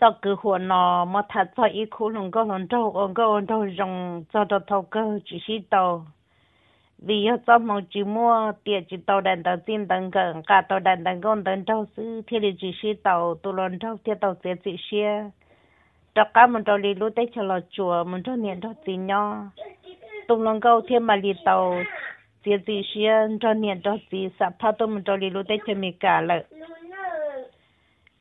做个活呢，没他做，一苦两个难做，两个难做容做，做头个继续做。你要做没寂寞，跌几刀人都进等去，干刀人都干得着。是天天继续做，都难做跌到才继续。做我们这里路得前了走，我们年到今年，冬冷高天万里到，才继续，我们年到今年，怕到我们里路在前面干了。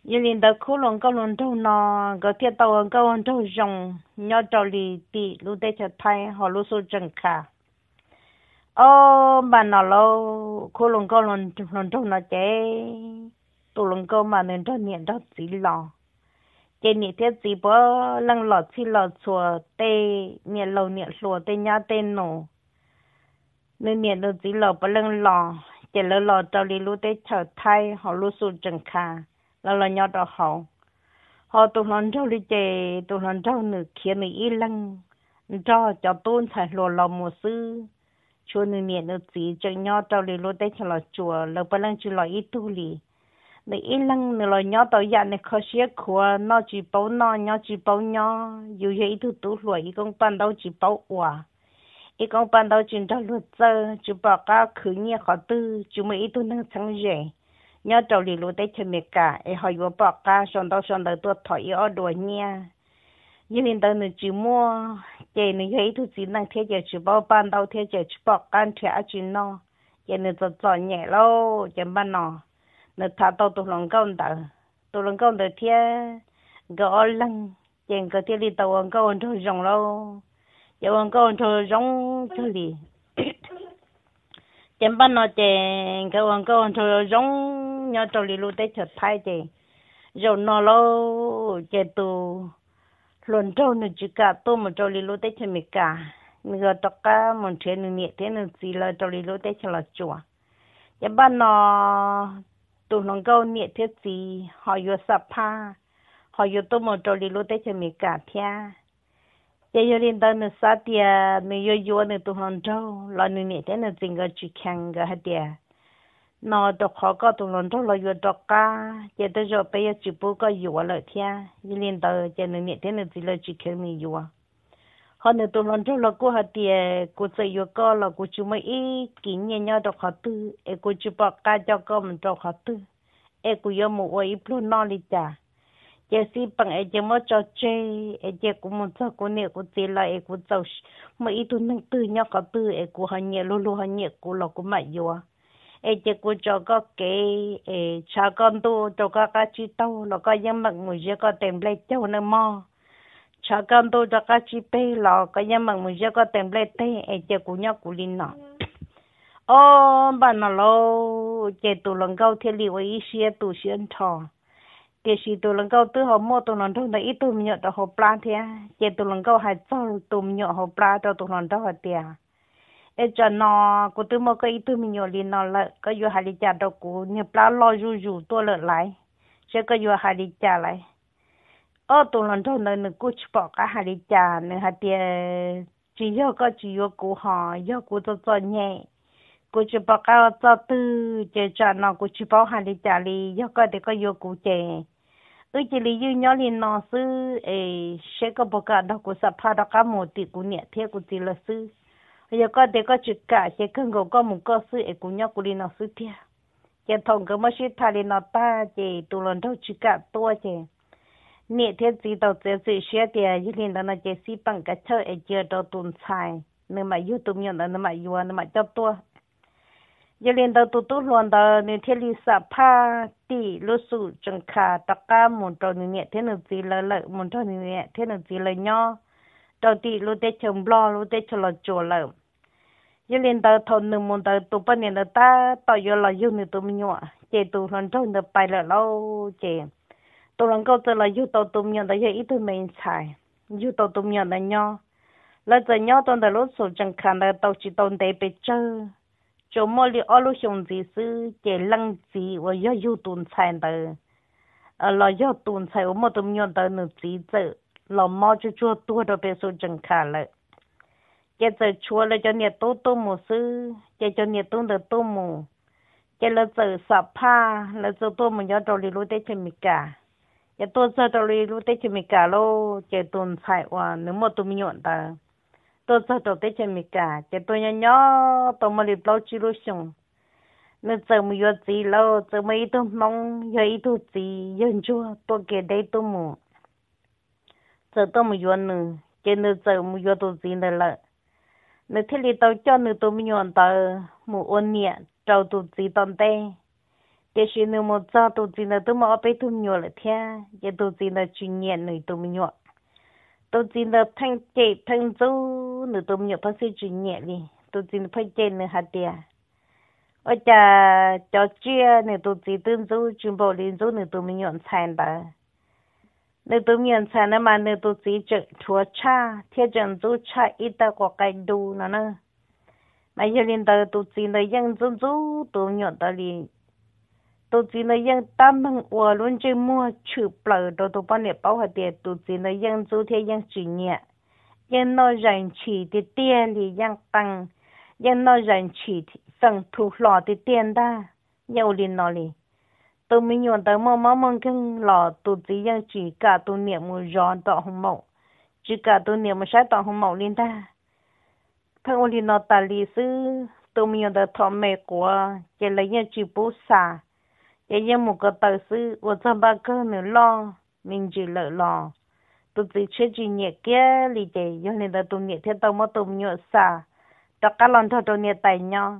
như liền đầu khu lồng câu lồng trâu nò có thiệt tàu câu lồng trâu rồng nhớ trâu lì tị lúc đây cho thay họ lúc số chân cả ô mà nó lâu khu lồng câu lồng lồng trâu nó chế tụ lồng câu mà nên cho niệm đó chỉ lò chế niệm thiết gì bơ lăng lọ chi lọ chùa tê niệm lầu niệm chùa tê nhá tê nổ nên niệm đó chỉ lò bơ lăng lò chế lỡ lò trâu lì lúc đây cho thay họ lúc số chân cả là là nhỏ đó họ họ tụi lần trâu đi chè tụi lần trâu nửa kia nửa y lăng cho cho tôn thầy lùa lòng một sư chùa nửa miệng nửa chỉ cho nhỏ trâu đi lùa tay cho là chùa là bà lăng chùa là ít tu lì nửa y lăng nửa là nhỏ tàu dạ nửa khó xế khua nó chỉ bấu nó nhỏ chỉ bấu nhỏ dù vậy tu tu lùa y công ban đầu chỉ bấu quả y công ban đầu chỉ cho lùa dơ chỉ bảo cao khử nhẹ khó tư chỉ mấy tu năng sáng dễ nhớ trâu lì lúa tết chơi mệt cả ai hỏi vô bọc cả xong đó xong đó tôi thổi ở đùa nha nhưng nên tao nên chỉ mua chạy nên thấy tôi chỉ năng thế chơi chú bao ban đầu thế chơi chú bọc can thế ở trên nó giờ nên tôi cho nhẹ lâu chẳng ban nó nên thà tao tôi lòng công tao tôi lòng công tao thế gõ lăng chẳng có thế đi tao lòng công thôi rong lâu giờ lòng công thôi rong chơi đi chém bắn nó chè cái ông cái ông thôi giống nhau trâu lì lú tết chợt thay chè rồi nó lâu chè tu luôn trâu nó chỉ cả tu mà trâu lì lú tết chợt mì cả mình gọi tất cả mình chuyện mình nhẹ thế nên gì là trâu lì lú tết chợt là chùa chém bắt nó tu nó câu nhẹ thế gì họ vừa sập ha họ vừa tu mà trâu lì lú tết chợt mì cả thia giờ giờ đến đâu nữa đi à, mình giờ giờ nữa tụi hòn trâu lo nữa nè thế nữa tình cái chỉ khăn cái hết à, nó đọc khó có tụi hòn trâu lo giờ đọc cả giờ tới giờ bây giờ chỉ bố có giờ rồi thia giờ đến đâu giờ nữa nè thế à. nữa dạ, chỉ là chỉ khăn mình giờ họ nữa tụi hòn trâu là cô hết tiệt cô chơi giờ có là cô chú mấy ý kín nhẹ nhẹ đọc khó tư cô chú bảo cả cho con mình học khó tư cô giờ một ôi ít luôn nó đi chả giờ si bằng ai giờ mới cho chơi ai giờ cũng muốn cho cô nè cô chơi lại ai cũng giàu mà ít tuần năng tư nhau có tư ai cũng hay nhẹ lô lô hay nhẹ cô lọ cũng mày vô ai giờ cũng cho các cái ai cha con tu cho các cái chi tao nó có những mặt người giờ có tìm lấy cháu nữa mà cha con tu cho cái chi pe lọ có những mặt người giờ có tìm lấy tê ai giờ cũng nhau cũng linh nọ ô bạn nào lô chơi tụ lần câu thiên liệu ý xia tụ xuyên tròn cái gì tôi lần câu tư họ mua tôi lần thùng tại ít tụi nhựa tụi họ pla thế chỉ tôi lần câu hay cho tụi nhựa họ pla cho tụi lần đó tiền ê cho nó cô tôi mua cái ít tụi nhựa liền nó là cái vừa đi trả đâu cô nhựa pla lo rù rù tôi lợn lại sẽ cái vừa đi trả lại ở tụi lần thùng nó nửa cút bỏ cả hai chả nửa hai tiền chỉ yêu cái chỉ yêu cô họ yêu cô cho cho nhẹ cô chú bà cái cho tư chơi cho nó cô chú bảo hàng đi trả đi do cái để có vô cụ chơi ở chỉ lý yêu nhỏ liền nó sư ê sẽ có bà cái đó cô sắp phá đó cái một tỷ cô nhẹ thế cô chỉ là sư do cái để có chữ cả chỉ cần có có một cơ sư ê cô nhỏ cô liền nó sư thiệt chỉ thông cái mà sự thay liền nó ta chỉ tụ lần đầu chú cả tua chỉ nhẹ thế chỉ đầu chơi chơi sẽ thì chỉ liền đó nó chỉ si bằng cái chơi ê chơi đó tồn xài nên mà yêu tụm nhau nên mà yêu nên mà cho tua giờ lên đầu tụt tụt luôn đầu nên thiên linh sa pa tỷ lô sụ chẳng khả tất cả muốn cho những nghệ thế nào gì là lợi muốn cho những nghệ thế nào gì là nho đầu tỷ lô tết chồng lo lô tết chồng lo chùa lợi giờ lên đầu thôn nương muốn đầu tụt bao nhiêu đầu ta tao giờ là yêu nửa tụt nhọ chị tụt lần trong đầu bài là lâu chị tụt lần câu tụt là yêu tụt tụt nhọ đầu giờ ít tụt mình xài yêu tụt tụt nhọ là nho là giờ nho tụt đầu lô sụ chẳng khả là tao chỉ tụt để bị chơi จมอลีอลูชงจีซื้อเจลังจีว่าย่อยู่ตุนชายเดอเออลอย่อตุนชายว่ามตุนยอนเดอหนึ่งจีเจอเรามอจะชัวตัวเราไปสู่จังคาเลยเจจะชัวเลยจะเนี่ยตู้ตูหมูซื้อเจจะเน่ตุ้งเดอตู้หมูเจเรเจอสับผ้าเราเจอตัมันย่อตรีรู้ได้เช่นมิกาจตัวเจอตรีรู้ได้เช่นมิกาโล เจตุนชาว่าหนึ่งมตุนยอนเดอ tôi sợ tôi tới chơi mì cả chứ tôi nhỏ nhỏ tôi mà liệp lâu chỉ lúc xong nó giờ mà vừa gì lâu giờ mà ít tôi mong giờ ít tôi gì giờ chua tôi kể đây tôi mù giờ tôi mà vừa nữa chứ nó giờ mà vừa tôi gì nữa là nó thế thì tao cho nó tôi mới nhọn tao mù ôn nhẹ trâu tôi gì tao đây để xin nó một giờ tôi gì nữa tôi mà ở bên tôi nhọn là thế giờ tôi gì nữa chuyện nhẹ nữa tôi mới nhọn tôi chỉ là thằng chị thằng chú nữa tôi nhớ phát sinh chuyện nhẹ đi tôi chỉ là phải chơi nữa hạt tiền ở nhà cho chia nữa tôi chỉ tương chú chuẩn bộ liên chú nữa tôi mới nhận sản đó nếu tôi nhận sản mà nếu tôi chỉ chọn chúa cha thì chọn chú cha ít ta có cái đủ nó nữa mà giờ liên tôi tôi chỉ là nhận chú chú tôi nhận tới liền tôi chỉ là dân tam bằng ủa luôn chơi mua chữ bờ đồ tôi bán để bảo hạt tiền tôi chỉ là dân du thế dân chủ nhẹ dân nói rằng chỉ thì tiền thì dân tăng dân nói rằng chỉ rằng thu lọ thì tiền ta nhau liền nói liền tôi mới nhọn tới mong mong mong kinh lọ tôi chỉ dân chỉ cả tôi niệm một gió tọ hồng mộng chỉ cả tôi niệm một sai tọ hồng mộng liền ta thằng liền nói ta lý sư tôi mình nhọn tới thọ mẹ của chỉ là dân chỉ bố xả 也有某个本事，我怎把个没捞，明就了捞。都只吃几年个里的，有你的多年天都没都没有啥，到个浪头多年带鸟，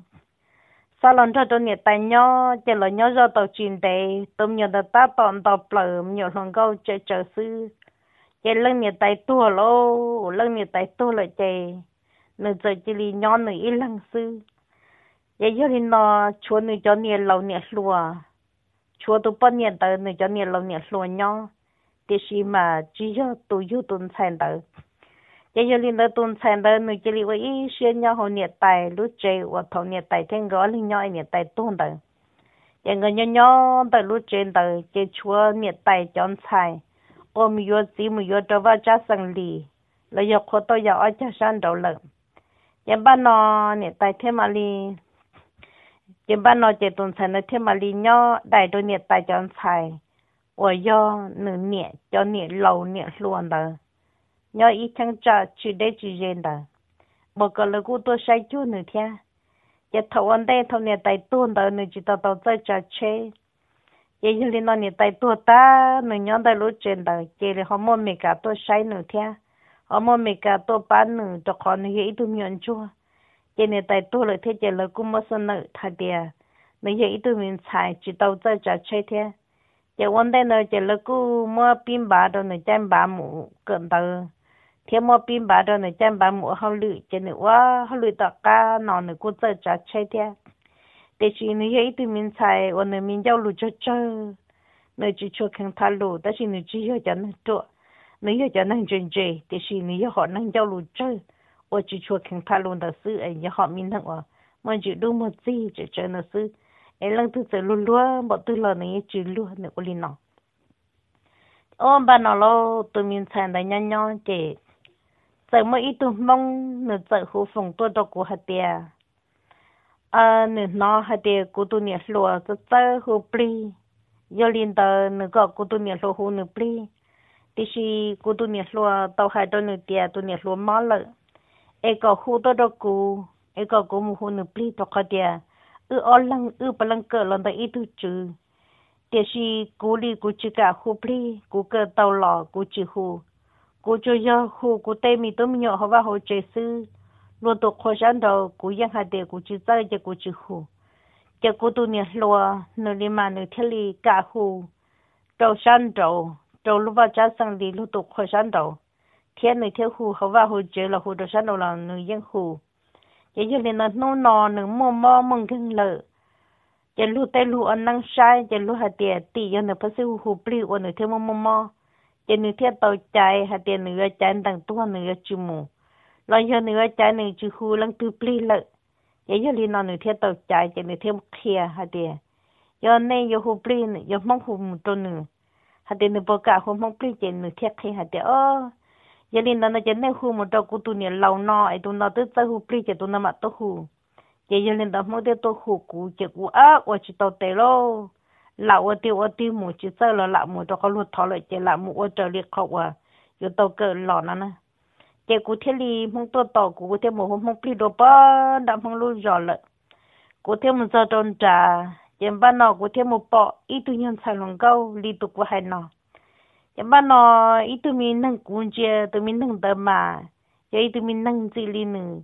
啥浪头多年带鸟，这老鸟绕到军队，都没有的打当到不了，没有能够这这事，这冷年带多喽，冷年带多了这，你在这里鸟你一冷事，也有你那穿你叫你老年说。chúa tôi bao nhiêu tới nữa cho nhiều lâu nhiều luôn nhau thì khi mà chỉ cho tôi yêu tuân thành tới chỉ cho linh tới tuân thành tới nữa chỉ là ý xuyên nhau hồi nhiệt tài lúc chơi và thầu nhiệt tài thêm gõ linh nhau nhiệt tài tuân tới chỉ người nhau nhau tới lúc chơi tới chỉ chúa nhiệt tài chọn xài ôm yêu gì mà yêu cho vào cha sang lì là yêu khó tôi yêu ở cha sang đầu lợn chỉ ban nó nhiệt tài thêm mà lì 今把那些东西呢，天嘛里鸟带着你大江菜，我要能念，叫你老念乱的，鸟一天早去得去认的，我个了过多少久那天，也头晚带头呢带多的，你知道到在家去，也有里那你带多大，你鸟带路真的，这里好么没搞多少那天，好么没搞多半呢，就可能也一度免住。cái này tại tôi lại thế giờ là cũng mất sân nợ thật địa nãy giờ ít tụi mình xài chỉ đâu ra trả chơi thế giờ vấn đề nữa giờ là cũng mua pin bá đồ này chăm bá mũ gần đó, thế mua pin bá đồ này chăm bá mũ hậu lự giờ nữa quá hậu lự đó cả nó nữa cũng ra trả chơi thế để chỉ nãy giờ ít tụi mình xài và nó mình giao lụ cho chơi nãy chỉ cho khăn thà lụ 但是你只要讲能做，你要讲能赚钱，但是你要好能交流赚。我只说看他弄的事，哎，也好明疼我，我就都没自己这真的是，哎，人都在路路，没对了，那也只路那屋里弄。我把那了对面村的娘娘的，怎么一顿梦，那在后风多到过下的，啊，那那下的过多年路，这在后不里，要领到那个过多年路后那不里，但是过多年路到还到那点多年路马了。เอกอคูตดกูเอกอกุมฮุนปลีตอกะเตออออลังอือปลังเกลอนตออีตุจูเตชีกูลีกูจิกะฮูปลีกูเกตอหลอกูจิฮูกูจยาฮูกูเตมีตมยอฮวาฮเจซลวนตคชันดอกูยังาเทียนึ่เที่ยวหูเขาว่าหูเจอแเราหูดนฉันเราหนึ่งยังหูยังอยู่ในนั้นนู่นนอนหนึ่งมอม่อมึงขึ้นเลยจะรู้แต่รู้อันนั่งใช้จะรู้หัดเตียตียังหนึ่งพัสดุหูปลิวหนึ่งเที่ยวมอมอมเจะหนึ่งเที่ยวเตาใจหัดเตียหนึ่งใจต่างตัวหนึ่งจมูกเราอยู่หนึ่งใจหนึ่งจูหูลังตัวปลิเลยยังอยู่ในนั้นหนึ่งเที่ยวเตาใจจะหนึ่งเที่ยวเคลียหัดเตียยังในยังหูปลิยังมองหูมุดตัวหนึ่งหาเตียหนึ่งประกาหูมองปลิเจนหนึ่งเที่ยวเคลียหาเตียอ้อ giờ lên nó chỉ nên hù một đầu của tụi nó lâu nọ ấy tụi nó tới tới hù pli chỉ tụi nó mà tới hù giờ giờ lên đó mỗi đứa tôi hù cú chỉ cú á và chỉ tao tệ lo lão ở tiêu ở tiêu một chỉ sợ là lão một đó có luôn thọ lại chỉ lão một ở trời liệt khóc à giờ tao cỡ lọ nó nè chỉ cú thế li mong tôi tao cú thế một hôm mong pli đồ bơ đã mong luôn giò lợ cú thế một giờ tròn trà chỉ ban nọ cú thế một bọ ít tụi nhân xài lòng câu li tụi cú hai nọ giờ nó ít tụi mình thằng cuốn chia tụi mình thằng tầm mà giờ ít tụi mình thằng gì li nữa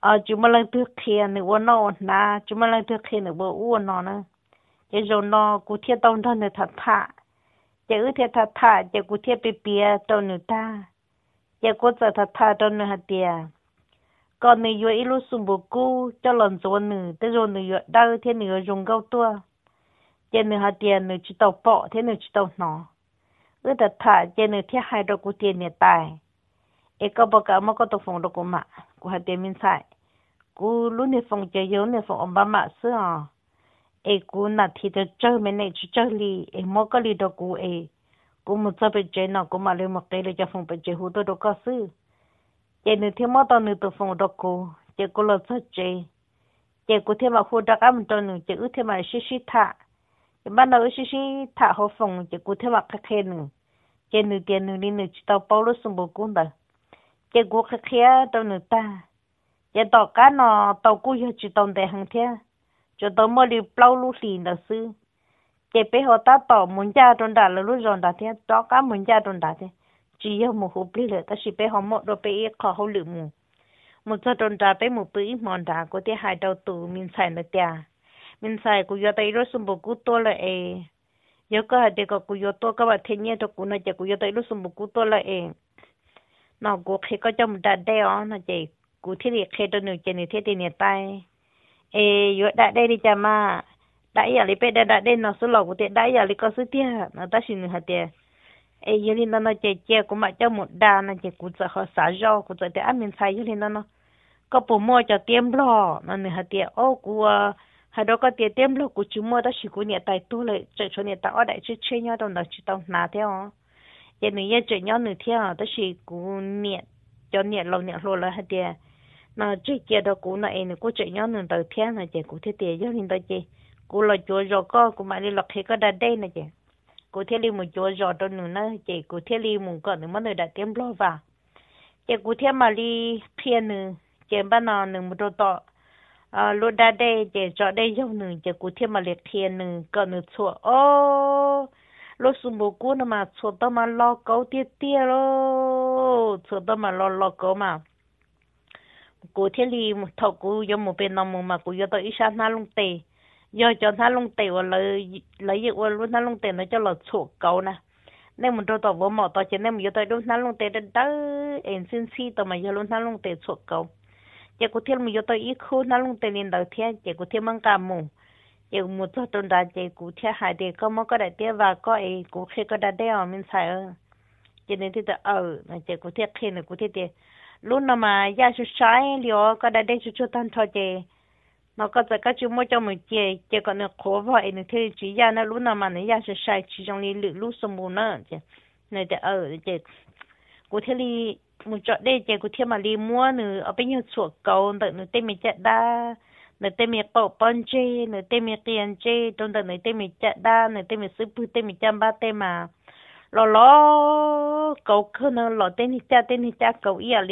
à, chúng mà lần thứ kia nữa uốn nó na chúng mà lần thứ kia nữa bố uốn nó nữa giờ rồi nó cụ thiết tông thân được thật thà giờ ư thiết thật thà giờ cụ thiết bị bia tông nữa ta giờ cụ giờ thật thà tông nữa hạt tiền còn nữa vừa ít lúc sùng bố cụ cho lần rồi nữa tới rồi nữa đau thế nữa dùng gấu tua giờ nữa hạt tiền nữa chỉ tàu bỏ thế nữa chỉ tàu nó ư ta thả chế nữ thiết hai đồ cụ tiền nè tài ê có bao cả mà có tổ phòng đồ cụ mạ cụ hạt tiền mình xài cụ lũ nè phòng chế yếu nè phòng ông bà mạ sư à ê cụ nà thì tớ chơi mẹ nè chú chơi lì ê mô có lì đồ cụ ê cụ một số bệnh chế nào cụ mà lưu một cái lưu cho phòng bệnh chế hú tôi đồ có sư chế nữ thiết mô tao nữ tổ phòng đồ cụ chế cụ lọ chơi, chế chế cụ thêm mà khu đặc ám cho nữ chế ư thêm mà xí xí thả thì bắt đầu xí xí thả hồ phòng chỉ cụ thế mà khắc khe nữa chỉ nửa tiền nửa đi nửa chỉ tàu bao lô sum bồ cũng được chỉ cụ khắc khe tàu nửa ta chỉ tàu cá nó tàu cụ giờ chỉ tàu để hàng thế cho tàu mua đi bao lô lì nữa sư chỉ bé họ ta tàu muốn ra trong đà là lúc rồi đà thế tàu cá muốn ra trong đà thế chỉ có một hộp bì lửa ta chỉ bé họ mua đồ bé khó hậu lửa mù một giờ trong đà bé một bữa mòn đà có thể hai đầu tù mình xài nữa tiền mình sai của yo tay rồi sum bù cú to là e yo có hạt cái của yo to các bạn thấy nhé cho cú này cho của yo tay rồi sum bù cú to là e nó của khi có trong đặt đây ó nó chỉ của thi bị khi tôi nửa trên này thiết bị này tay e yo đặt đây đi cha mà đã giờ lấy bé đặt đây nó số lọ của tiền đã giờ lấy có số tiền nó ta xin hạt tiền e yo đi nó nó chỉ chơi của mà cho một đa nó chỉ của sợ họ xả rau của sợ tiền ăn mình xài yo đi nó nó có bù mua cho tiêm lo nó nửa hạt tiền ô của hà đó có tiền tiêm lộc của chúng mua đó chỉ có nhà tay tu lại chạy cho nhà tài ở đại chơi chơi nhau đâu nó chỉ tao nà theo giờ nữa giờ chơi nhau nữa theo đó chỉ có nhà cho nhà lâu nhà lâu là hay tiền nó chơi kia đó cũng là em cũng chơi nhau nữa đầu theo là chị cũng thế tiền cho nên đó chị cũng là chúa rồi có cũng mà đi lọc thì có đặt đây này chị cũng thế đi một chỗ rồi đó nữa nó chị cũng thế đi một cái nữa mà nữa đặt tiêm lo vào chị cũng thế mà đi kia nữa chị bao nào nữa một đôi tọt à lô đây để cho đây dòng nừng chỉ cụ thêm mà liệt thiên nừng cỡ nừng chua ô lô sum bồ cú mà chua tao mà lo cấu tiết tia lô chua tao mà lo lo cấu mà cụ thiên li thọ cụ do một bên nằm mà cụ do tao ít sao na lung tề do cho na lung tề và lấy lấy gì và luôn na lung tề nó cho là chua cấu nè nên mình trâu tao vô mỏ tao chỉ nên mình do tao luôn na lung tề đến tới em xin xin mà do luôn na lung tề chua cấu chỉ có thiên mình cho tôi ít khu nó lung tên lên đầu thiên chỉ có thiên mang cả mù chỉ một chỗ trong đó chỉ có thiên hai địa có mà cái đại địa và có ấy cũng khi có đại địa mình sai ơ cho nên thì tôi ở là chỉ có thiên khi là có thiên địa lúc nào mà gia sư sai liệu có đại địa chú chú tan thôi chỉ nó có thể các chú mua cho mình chơi chơi còn nó khó vậy nên nó thấy chỉ gia nó lúc nào mà nó gia sư sai chỉ trong lý lự lúc số buồn nữa chứ này để ở chứ có thể đi mu cho đây chị cũng thêm mà đi nữa ở bên nhà chuột cầu đợi nữa tên mình chạy đa nữa tên mình bảo bón tiền chê trong đợi nữa tên mình chạy đa nữa tên mình ba tên mà lo lo cầu khơ nó lo tên thì cha tên thì cha cầu ia à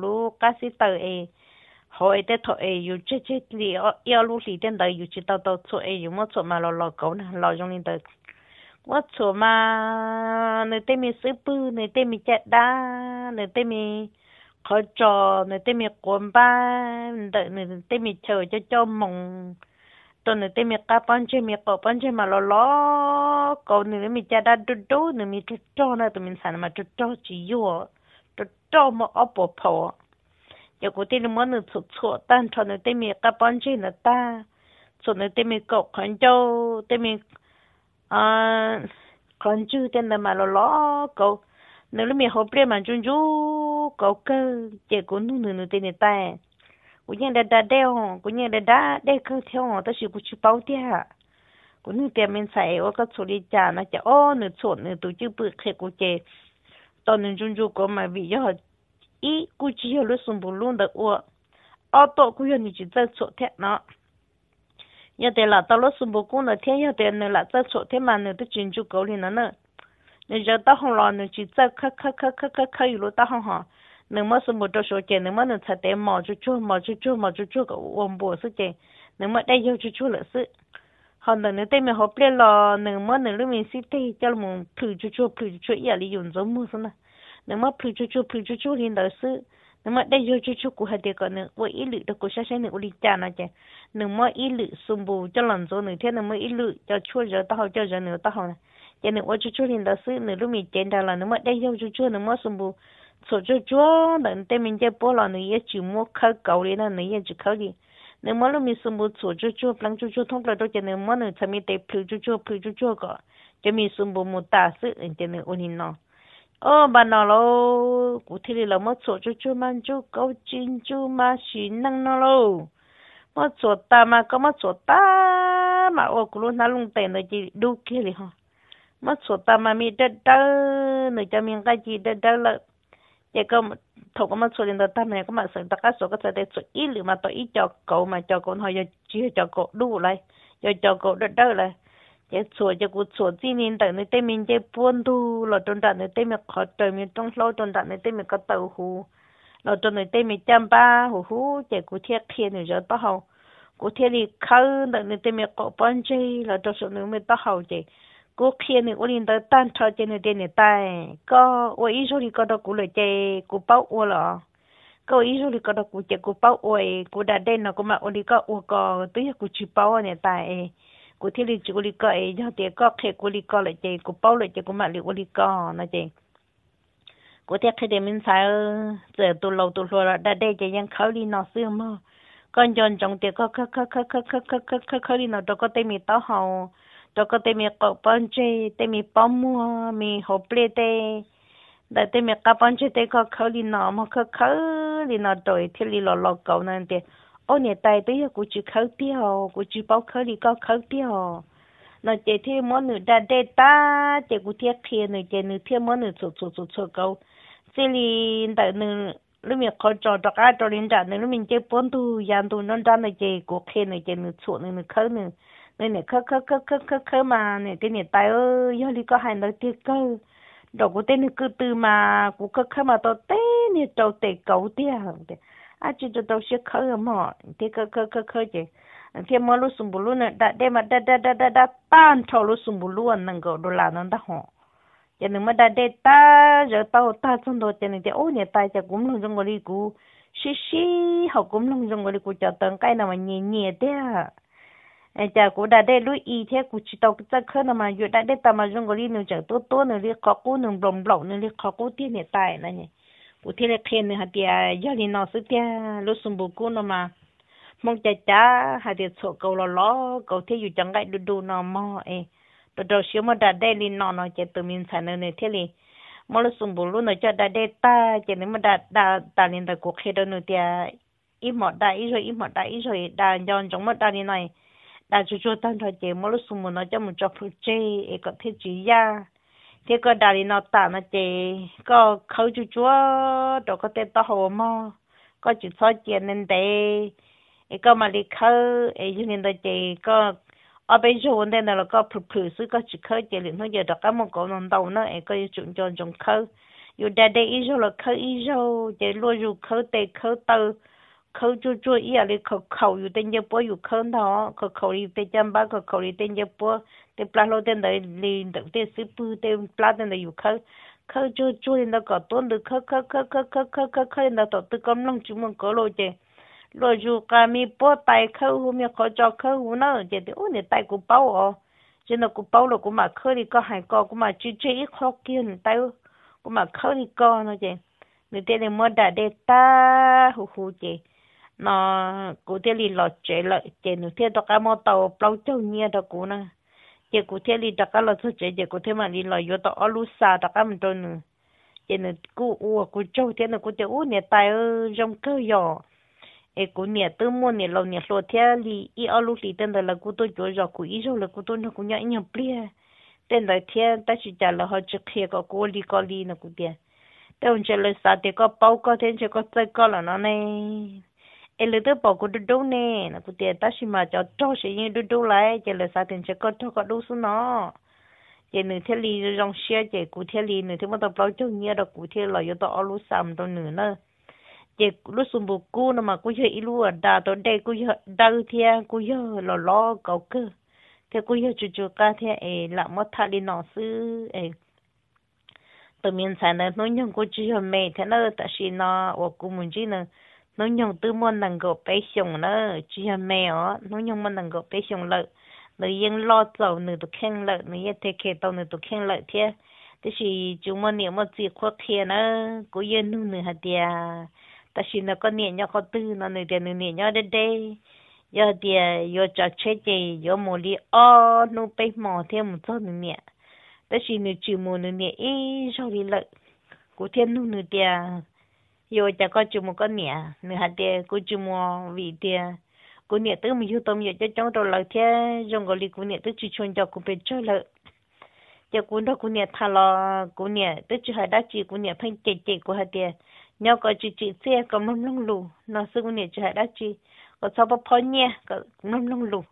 lu cá sĩ tờ e hậu e tết thọ e yêu chết lu li tên đời yêu chỉ tao tao chỗ e yêu mất mà lo lo cầu nè lo trong linh ว่าชัวมาเนเตมีซื้อปืนเนเตมีเจ็ดด้าเนเตมีขอจอเนเตมีกวนบ้านเดเนเตมีเชอจะจอมงตัวเนเตมีกาปันเชมีกอปันเชมาลอลอก็เนมีเจ็ดด้าดุดูเนมีจุดจอนะตัวมินสันมาจุดจอจีอยู่จุดจอมาอปอพอ有古天的么能出错，但穿的对面个半截了大，穿的对面高看着对面。con chú chưa tên là mà lo lo cậu nếu lúc mình học biết mà chung chú cậu cơ chạy cũng nung nung tên này ta cũng như là đã đeo cũng như là đã đeo cơ theo ta chỉ cũng chịu bao tia cũng như tiền mình xài ở các số đi trả nó chả ô nửa số nửa tổ chức bự khi cũng chạy tao nung chung chú có mà bị do ý cũng chỉ hiểu xung sung bù luôn được ủa ô tô cũng như chỉ chơi chỗ thế nào nhà để là tao lúc sụp bụng nó thiên nhà để nó là tao chỗ thế mà nó tới chuyện chú cậu liền nó nữa nó giờ tao không lo nó chỉ tao khắc khắc khắc khắc khắc khắc rồi tao không hả nó mới sụp bụng cho số tiền nó mới nó chặt để mò chú chú mò chú chú mò chú chú cậu ôm bùa sức tiền nó mà đây yêu chú chú là sức họ nó nó tên mình học biết là nó mà nó lúc mình xịt thì cho mình phù chú chú phu chú chú giờ đi dùng giống mua xong nó mới phù chú chú phu chú chú liền đó sức nếu mà đây rồi chú chú cụ hết cái nữa với ý lự đó cụ sẽ nữa đi cha nó chứ nếu mà ý lự sum bù cho lần rồi nữa thế mà ý lự cho chua rồi tao cho rồi nữa tao này cho nên ô chú chú liền đó sư nữa lúc mình chén đó mà đây rồi chú chú nếu mà sum bù số chú chú đừng tên mình chơi bó là nữa ý chỉ mua khâu cầu đi là chỉ khâu đi nếu mà lúc mình sum bù số chú chú lăng thông ra đó cho nên mà nữa thầm mình tệ phứ chú chú phứ chú chú có cho mình sum bù một ta sư cho nên ô nhìn nó ô bà nó lô cụ thể là mất số chú chú man chú câu chín chú mà xin năng nó lô mất số ta mà có mất số ta mà ô cụ luôn nó lung tiền nó chỉ đủ kia đi hả mất số ta mà mi đất đó nữa cho mình cái gì đất đó là giờ có thầu có mất số tiền đó ta này có mà sợ tất cả số có sợ để số ít lượng mà tôi ít cho cậu mà cho cậu thôi giờ chia cho cậu đủ lại giờ cho cậu đất đó lại ye chuo ye gu chuo ji nin dai ne te min ye buon du lo ton da kho te mi tong lo ton da ne te mi ka tau hu lo ton ne te mi cham ba hu hu ye gu thia khie ne jo ta hao gu thia li khau da ne te mi ko pan che lo to so ne mi ta hao je gu khie ne u lin da tan tho je ne de ne tai ko o i ju li ko da ku le che ku pau o lo ko i ju li ko da ku che ku pau o e ku da de cụ thiết lý chỉ có lý có ấy cho tiền có khi cụ lý có bao lại chơi cụ mà lý cụ lý có nó chơi cụ thiết khi để mình sao giờ tu lâu tu lâu rồi đã đây chơi ยัง khâu đi nó xưa mà con chọn chồng tiền có khâu khâu khâu khâu khâu khâu khâu khâu đi nó đâu có tay mì tao hầu có tay mì cậu bón bao mua mì hộp lê tay đại tay mì cá bón khâu đi nó mà khâu khâu đi nó rồi thiết lý lò lò cậu nên tiền ô nè tay tới cô chỉ khâu tí hồ cô chỉ bao khâu đi có khâu tí hồ nó chỉ thế món nữ đã đê ta chỉ cô thiết kia nữ chỉ nữ thiết món nữ chỗ chỗ chỗ chỗ câu chỉ li tại nữ lúc mình khó trò trò cá trò liên trạng nữ lúc mình chỉ bốn tu giàn tu nó ra nữ chỉ cô kia nữ chỉ nữ chỗ nữ nữ khâu nữ nữ nè khâu khâu khâu khâu khâu khâu mà nè cái nè tay ơi do li có hai nữ thiết câu đồ của tên nữ cứ từ mà của khâu khâu mà tao tên nè trâu tệ cấu tia hằng tệ 啊，这这都是可恶嘛，这个可可可的，这马路上不路呢，哒哒嘛哒哒哒哒哒，半条路上不路能够路拉能得好，也那么哒哒哒，热到哒中多点的，哦呢，大家公路中国的股，是是好公路中国的股叫等该那么热热的。哎，家古大爹路一天古去到这可能嘛，有大爹他们中国里头就多多能力考古能弄弄能力考古点的带那呢。cụ thể là khen nữa thì do thì nó sẽ tia lúc sum bù cú nó mà mong cha cha hay thì sổ cầu lo lo cầu thế dù chẳng cái đu đu nó mò ấy đồ đồ xíu mà đã đây thì nó nó chạy từ mình sản nơi thế thì mà lúc sum bù luôn nó cho đã đây ta chạy nếu e, mà đã đã đã lên được cuộc khi đó nữa thì ít mọt đã ít rồi ít mọt đã ít rồi đã nhon trong mọt đã đi này đã chú chú tan rồi chạy mà lúc sum bù nó cho một chọc phụ chê ấy có thể chỉ ra thế có đại lý nó tả mà chè có khâu chú chúa đồ có tên tao hồ mà, có chú soi chè nên đấy ấy có mà đi khâu ấy chú nên đó chè có ở bên chỗ nên là có phụ phụ sự có chú khâu chè liền nó giờ đó cái một cổ nông đầu nó ấy có chú chọn chọn khâu dù đại đây ý rồi là khâu ý rồi chè luôn dù khâu tê khâu tàu khâu chú chú ý là khâu khâu yu tên giờ bố yu khâu nó khâu khâu yu tên chăm ba khâu khâu yu tên giờ bố tên pla lô tên đấy li đầu tên sư bư tên pla tên đấy yu khâu khâu chú chú tên đó có tuân được khâu khâu khâu khâu khâu khâu khâu khâu tên đó tổ tư công long chú mong có lô chê lô chú cả mi bố tay khâu hu mi khó cho khâu hu nó chê thì ô nè tay của bao ờ chứ nó của bao là của mà khâu đi có hai co của mà chú chú ít khó kia nè tay của mà khâu đi co nó chê người tên này mua đã để ta hù hù chê nó cụ thể lì lọt chế lợi chế nụ thế đó cả mò tàu bao châu nhia đó cụ nè chế cụ thể lì đó cả lọt số chế chế cụ thể mà lì lọt vô tàu ở lú xa đó cả mình trôi nè chế nụ cụ u à cụ châu thế nụ cụ thế u nè tài ở trong cơ nhỏ ê cụ nè tư mua nè lầu nè lọt thế lì y ở lú lì tên là cụ tôi chỗ rồi cụ ý rồi là cụ tôi nó cụ nhảy nhảy plia tên là thế ta chỉ trả là họ chỉ khi có cụ lì có lì nè cụ thế tên là sao thì có bao có thế chỉ có tới có là nó này e le te po ku du du ne na ku te ta shi ma cho cho shi yin du du lại, che le sao tin che ko cho ko du su no che nu the li rong she che ku the li nu the mo ta pro cho nya da ku the lo yo to o lu sam to nu nữa che lu sum bu ku na mà ku ye i lu da to de ku ye da u thia ku ye lo lo ko thế cô hiểu chú chú cả thế ấy là mất thà đi nó sư ấy tự mình sai nó nói nhung cô chú hiểu mẹ thế nó tại sao nó và cô muốn gì nữa nó nhung tư môn năng gộp bé sùng nó chú là mẹ ó nó nhung môn năng gộp bé sùng lợi nó yên lo dầu nửa tụ khen lợi nó yên thế kê tàu nửa tụ khen lợi thế thế thì chúng môn niệm một gì khoác thế nó cố yên nu nửa hạt tiề ta xin nó có niệm nhau có tư nó nửa tiề nửa niệm nhau đến đây giờ tiề giờ cho chết gì giờ mồ li o nu bé mò thêm một số nửa niệm thế thì nửa chữ mồ nửa niệm ít rồi lợi cố thiên nu nửa tiề yo cha có chung một con nè nửa hạt tiền cô chung một vị tiền cô nè tức mình hưu tâm yo cho trong đầu lại thế dùng gọi cô nè tức chỉ chôn cho cô bên chơi lợ cho cô đó cô nè thà lo cô nè tức chỉ hạt đá chỉ cô nè phanh chạy chạy cô hạt tiền nhau có chỉ chỉ xe có mâm lông lù nó sư cô nè chỉ hạt đá chỉ có sao bao phơi nhẹ có mâm lông lù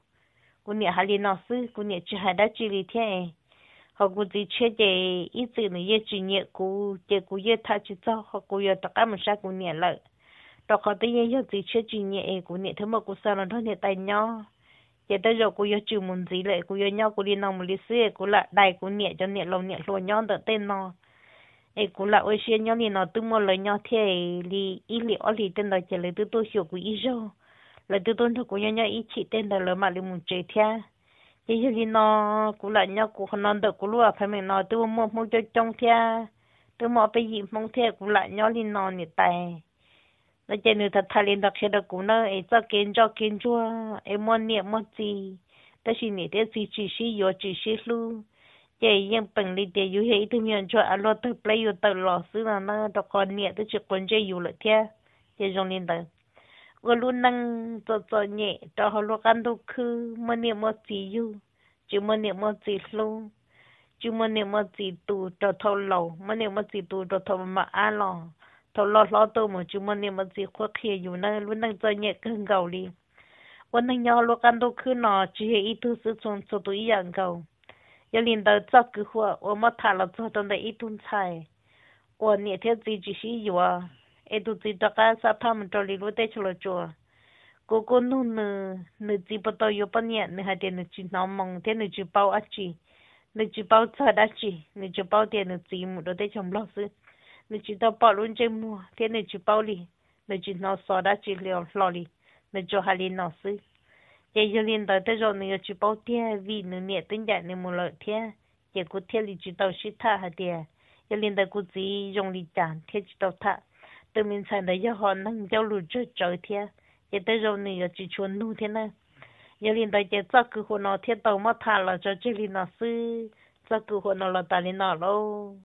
cô nè hạt liền nó sư cô nè chỉ hạt đá chỉ lì thế họ cũng chỉ chơi để ít từ này chỉ nhẹ cú để cú giờ thay chỉ cho họ cú giờ tất cả mình sao cú nhẹ lại đó họ tới giờ giờ chỉ chơi chỉ nhẹ cú nhẹ thứ mà cú sao nó thôi nhẹ tay nhau giờ tới giờ cú giờ chịu muốn gì lại cú giờ nhau cú đi nằm một lít xe cú lại đầy cú nhẹ cho nhẹ lòng nhẹ luôn nhau đỡ tên nó ấy cú lại ôi xe nhau thì nào tự mua lời nhau thế thì ít liệu thì tên là chỉ lấy từ tôi hiểu cú ít rồi lấy từ tôi thôi cú nhau nhau ít chỉ tên là lời mà lấy muốn chơi theo ý như nó cũng là nhau cũng không nói được cũng luôn phải mình nói tôi mua mua cho trong thia tôi mua bây giờ mong thia cũng là nhau thì nó như tài nó chơi nữa thật thay lên đặc sẽ đó cũng nó ấy cho kiến cho kiến chua em mua niệm mua gì đó chỉ niệm để gì chỉ chỉ yo chỉ chỉ lu chơi yên bằng đi để yêu hết thì miền cho alo tôi play yo tôi lo xứ là nó đọc con niệm e tôi chỉ còn chơi yêu lợi thia chơi trong lên đời วัยรุ่นนั่งจะจะเนี่ยจะหัวลูกกันทุกคือมันเนี่ยมันจีอยู่จุมันเนี่ยมันจีสูงจุมันเนี่ยมันจีตูจะทอเรามันเนี่ยมันีตูจะทอมาอานลอทอลอลอตัวมัจุมัเนี่ยมีเคียอยู่นัุ่่นนั่งเนี่ยเกาหลีวันนั้นยลกันุคือหนอจีเี e tu tsi taka sa tham to li lu te chulo cho, cô cô nu nư nư chỉ bắt đầu yêu bao nhiêu nư hai tiền nư chỉ nấu mong thế nư chỉ bao ăn chỉ nư chỉ bao sợ đã chỉ nư chỉ bao tiền nư chỉ mu đồ để chồng lo sư nư chỉ tao bao luôn chơi mua thế nư chỉ bao li nư chỉ nấu sợ đã chỉ liều lo li nư cho hai li nấu sư giờ giờ liên tới tới rồi nư chỉ bao tiền vì nư nhẹ tính giải nư mu lợi thế giờ cô thế nư chỉ tao shita hai tiền giờ liên tới cô chỉ dùng li chán thế chỉ tao thà 清明前的一号能浇路着早天；也得让你个几圈路天呢。有领大节，早个活那天，都没谈了在这里拿是早个活那了大里拿喽。